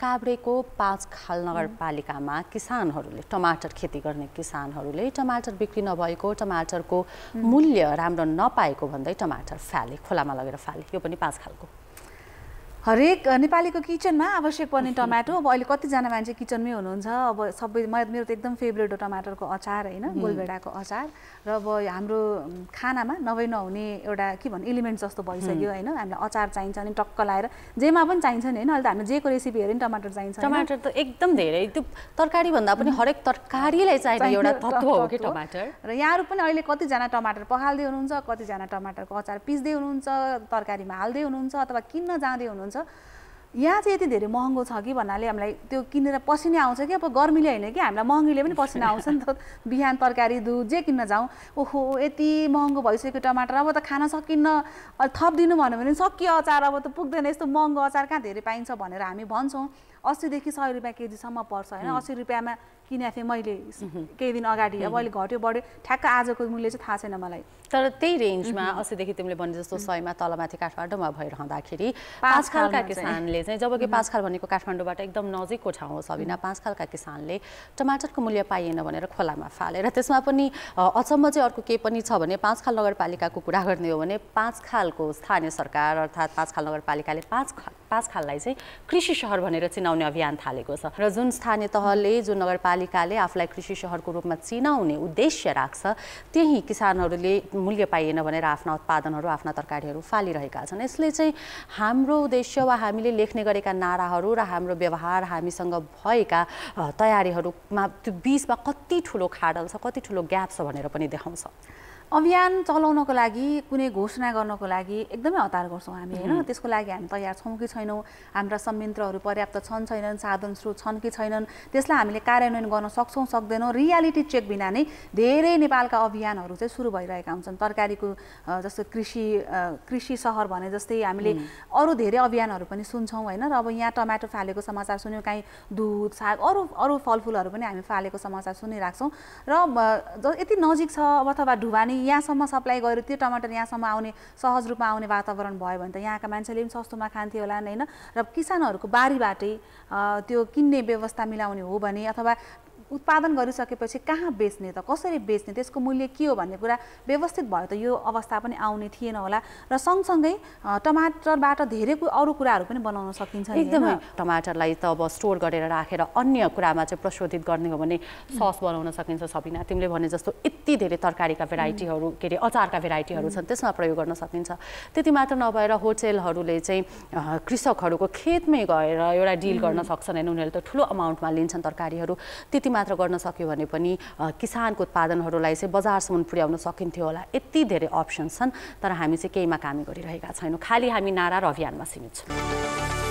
काभ्रेको पाँच खाल नगरपालिकामा किसानहरूले टमाटर खेती गर्ने किसानहरूले टमाटर बिक्री नभएको टमाटरको मूल्य राम्रो नपाएको भन्दै टमाटर फाले खोलामा लगेर फाले यो पनि पाँच खालको हरेक नेपालीको किचनमा आवश्यक पर्ने टमाटो अब अहिले कतिजना मान्छे किचनमै हुनुहुन्छ अब सबै मेरो त एकदम फेभरेट हो टमाटरको अचार होइन गोलभेडाको अचार र अब हाम्रो खानामा नभई नहुने एउटा के भन्नु इलिमेन्ट जस्तो भइसक्यो होइन हामीलाई अचार चाहिन्छ अनि टक्क लाएर जेमा पनि चाहिन्छ नि होइन अहिले त हामीले जेको रेसिपी हेऱ्यो नि टमाटर चाहिन्छ टमाटर त एकदम धेरै त्यो तरकारी भन्दा पनि हरेक तरकारीलाई चाहिने एउटा तत्त्व हो कि टमाटर र यहाँहरू पनि अहिले कतिजना टमाटर पखाल्दै हुनुहुन्छ कतिजना टमाटरको अचार पिस्दै हुनुहुन्छ तरकारीमा हाल्दै हुनुहुन्छ अथवा किन्न जाँदै हुनुहुन्छ हुन्छ यहाँ चाहिँ यति धेरै महँगो छ कि भन्नाले हामीलाई त्यो किनेर पसिना आउँछ कि अब गर्मीले होइन कि हामीलाई महँगीले पनि पसिना आउँछ नि त बिहान तरकारी दुध जे किन्न जाउँ ओहो यति महँगो भइसक्यो टमाटर अब त खान सकिन्न थपिदिनु भन्यो भने सकियो अचार अब त पुग्दैन यस्तो महँगो अचार कहाँ धेरै पाइन्छ भनेर हामी भन्छौँ अस्सीदेखि सय रुपियाँ केजीसम्म पर्छ होइन अस्सी रुपियाँमा किनेको थिएँ मैले केही दिन अगाडि अब अहिले घट्यो बढ्यो ठ्याक्क आजको मूल्य चाहिँ थाहा छैन मलाई तर त्यही रेन्जमा अस्सीदेखि तिमीले भने जस्तो सयमा तलमाथि काठमाडौँमा भइरहँदाखेरि आजकलका किसानले किसानले चाहिँ जबकि पाँचखाल भनेको काठमाडौँबाट एकदम नजिकको ठाउँ हो सबिना पाँचखालका किसानले टमाटरको मूल्य पाइएन भनेर खोलामा फालेर त्यसमा पनि अचम्म चाहिँ अर्को केही पनि छ भने पाँचखाल नगरपालिकाको कुरा गर्ने हो भने पाँचखालको स्थानीय सरकार अर्थात् पाँचखाल नगरपालिकाले पाँच पाँच खाललाई चाहिँ कृषि सहर भनेर चिनाउने अभियान थालेको छ र जुन स्थानीय तहले जुन नगरपालिकाले आफूलाई कृषि सहरको रूपमा चिनाउने उद्देश्य राख्छ त्यही किसानहरूले मूल्य पाइएन भनेर आफ्ना उत्पादनहरू आफ्ना तरकारीहरू फालिरहेका छन् यसले चाहिँ हाम्रो उद्देश्य वा हामीले लेख्ने गरेका नाराहरू र हाम्रो व्यवहार हामीसँग भएका तयारीहरूमा त्यो बिचमा कति ठुलो खाडल छ कति ठुलो ग्याप छ भनेर पनि देखाउँछ अभियान चलाउनको लागि कुनै घोषणा गर्नको लागि एकदमै हतार गर्छौँ हामी होइन त्यसको लागि हामी तयार छौँ कि छैनौँ हाम्रा संयन्त्रहरू पर्याप्त छन् छैनन् साधन स्रोत छन् कि छैनन् त्यसलाई हामीले कार्यान्वयन गर्न सक्छौँ सक्दैनौँ रियालिटी चेक बिना नै धेरै नेपालका अभियानहरू चाहिँ सुरु भइरहेका हुन्छन् तरकारीको जस्तो कृषि कृषि सहर भने जस्तै हामीले अरू धेरै अभियानहरू पनि सुन्छौँ होइन र अब यहाँ टमाटो फालेको समाचार सुन्यौँ काहीँ दुध साग अरू अरू फलफुलहरू पनि हामी फालेको समाचार सुनिरहेको छौँ र यति नजिक छ अथवा ढुवानी यहाँसम्म सप्लाई गऱ्यो त्यो टमाटर यहाँसम्म आउने सहज रूपमा आउने वातावरण भयो भने त यहाँका मान्छेले पनि सस्तोमा खान्थ्यो होला होइन र किसानहरूको बारीबाटै त्यो किन्ने व्यवस्था मिलाउने हो भने अथवा उत्पादन गरिसकेपछि कहाँ बेच्ने त कसरी बेच्ने त्यसको मूल्य के हो भन्ने कुरा व्यवस्थित भयो त यो अवस्था पनि आउने थिएन होला र सँगसँगै टमाटरबाट धेरै अरू कुराहरू पनि बनाउन सकिन्छ एकदमै टमाटरलाई त अब स्टोर गरेर राखेर अन्य कुरामा चाहिँ प्रशोधित गर्ने हो भने सस बनाउन सकिन्छ सबिना तिमीले भने जस्तो यति धेरै तरकारीका भेराइटीहरू के अरे अचारका भेराइटीहरू छन् त्यसमा प्रयोग गर्न सकिन्छ त्यति मात्र नभएर होटेलहरूले चाहिँ कृषकहरूको खेतमै गएर एउटा डिल गर्न सक्छन् होइन उनीहरूले त ठुलो अमाउन्टमा लिन्छन् तरकारीहरू त्यति मात्र गर्न सक्यो भने पनि किसानको उत्पादनहरूलाई चाहिँ बजारसम्म पुर्याउन सकिन्थ्यो होला यति धेरै अप्सन छन् तर हामी चाहिँ केहीमा काम गरिरहेका छैनौँ खालि हामी नारा र अभियानमा सीमित छौँ